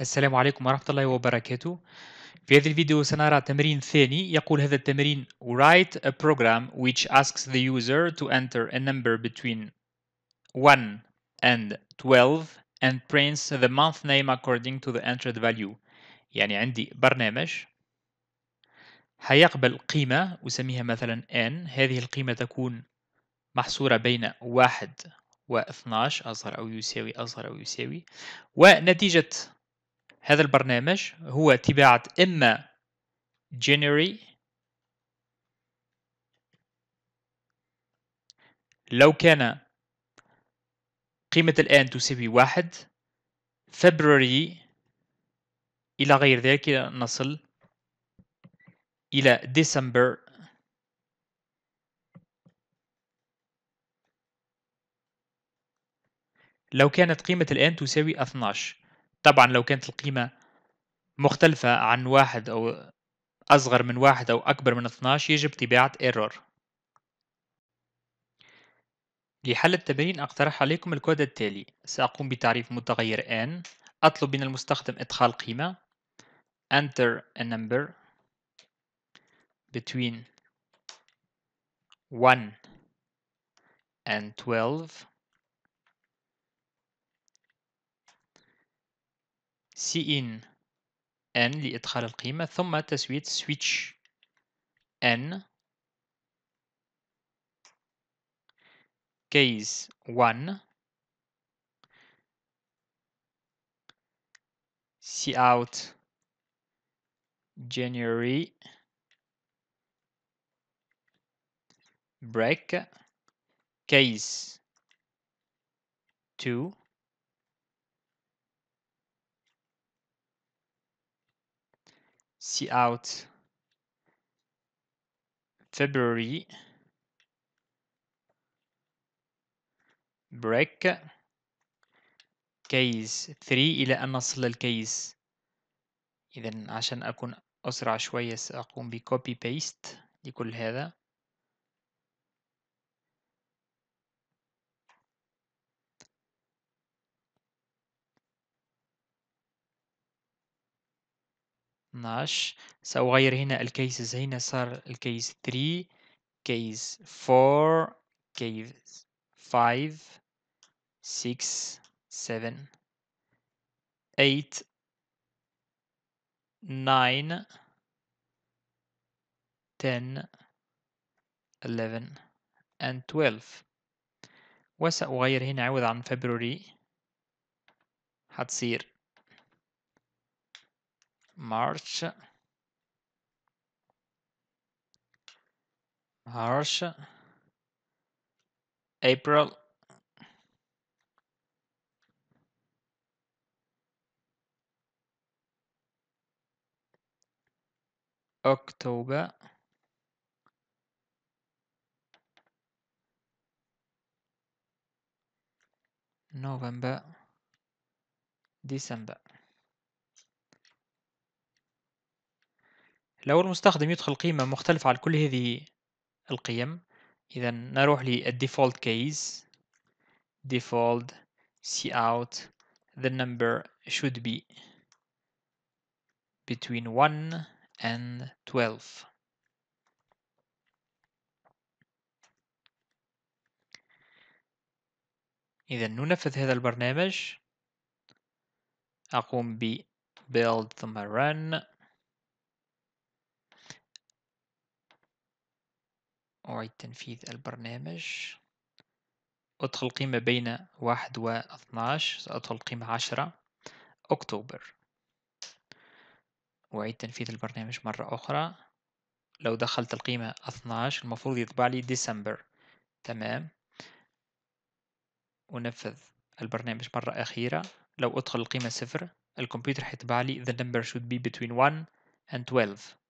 السلام عليكم ورحمة الله وبركاته في هذا الفيديو سنرى تمرين ثاني يقول هذا التمرين Write a program which asks the user to enter a number between 1 and 12 and prints the month name according to the entered value يعني عندي برنامج هيقبل قيمة وسميها مثلا n هذه القيمة تكون محصورة بين 1 و 12 أصغر أو يساوي أصغر أو يساوي ونتيجة هذا البرنامج هو تباعة إما جينيري لو كان قيمة الآن تساوي واحد فبراير إلى غير ذلك نصل إلى ديسمبر لو كانت قيمة الآن تساوي 12 طبعا لو كانت القيمة مختلفة عن واحد أو أصغر من واحد أو أكبر من 12 يجب طباعة error لحل التمرين أقترح عليكم الكود التالي سأقوم بتعريف متغير n أطلب من المستخدم إدخال قيمة enter a number between 1 and 12 سي إن N لإدخال القيمة ثم تسوية switch N case 1 see out January break case 2 see out February break كيس 3 إلى أن نصل للكيس إذا عشان أكون أسرع شوية سأقوم بكوبي بيست لكل هذا 12 سأغير هنا الكيسز هنا صار الكيس 3 كيس 4 كيس 5 6 7 8 9 10 11 and 12 وسأغير هنا عوض عن فبروري هتصير March, March, April, October, November, December. لو المستخدم يدخل قيمة مختلفة على كل هذه القيم إذا نروح للديفولت كيس default cout the number should be between 1 and 12 إذا ننفذ هذا البرنامج أقوم ب build ثم run أعيد تنفيذ البرنامج أدخل قيمة بين واحد و 12 سأدخل قيمة عشرة أكتوبر وأعيد تنفيذ البرنامج مرة أخرى لو دخلت القيمة 12 المفروض يطبع لي ديسمبر تمام ونفذ البرنامج مرة أخيرة لو أدخل القيمة 0 الكمبيوتر حيطبع لي the number should be between 1 and 12